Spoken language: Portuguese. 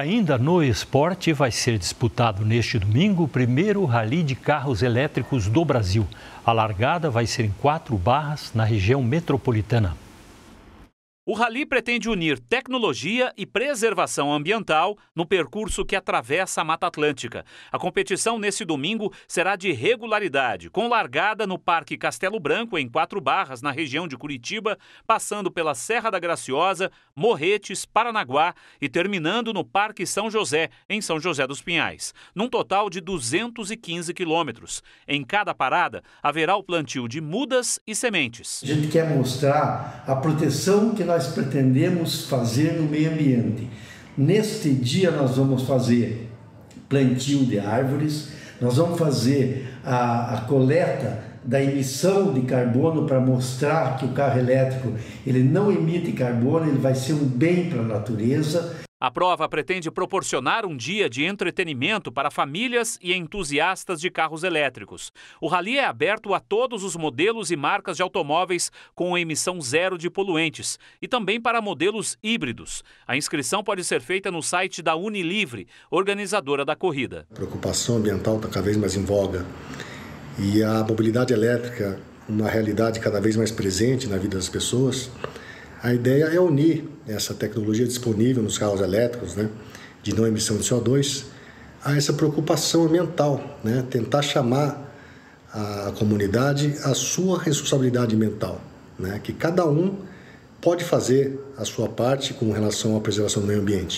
Ainda no esporte, vai ser disputado neste domingo o primeiro rally de carros elétricos do Brasil. A largada vai ser em quatro barras na região metropolitana. O rally pretende unir tecnologia e preservação ambiental no percurso que atravessa a Mata Atlântica. A competição nesse domingo será de regularidade, com largada no Parque Castelo Branco, em Quatro Barras, na região de Curitiba, passando pela Serra da Graciosa, Morretes, Paranaguá e terminando no Parque São José, em São José dos Pinhais, num total de 215 quilômetros. Em cada parada, haverá o plantio de mudas e sementes. A gente quer mostrar a proteção que nós pretendemos fazer no meio ambiente. Neste dia nós vamos fazer plantio de árvores, nós vamos fazer a, a coleta da emissão de carbono para mostrar que o carro elétrico ele não emite carbono, ele vai ser um bem para a natureza. A prova pretende proporcionar um dia de entretenimento para famílias e entusiastas de carros elétricos. O rally é aberto a todos os modelos e marcas de automóveis com emissão zero de poluentes e também para modelos híbridos. A inscrição pode ser feita no site da Unilivre, organizadora da corrida. A preocupação ambiental está cada vez mais em voga e a mobilidade elétrica, uma realidade cada vez mais presente na vida das pessoas. A ideia é unir essa tecnologia disponível nos carros elétricos, né, de não emissão de CO2, a essa preocupação ambiental, né, tentar chamar a comunidade a sua responsabilidade mental, né, que cada um pode fazer a sua parte com relação à preservação do meio ambiente.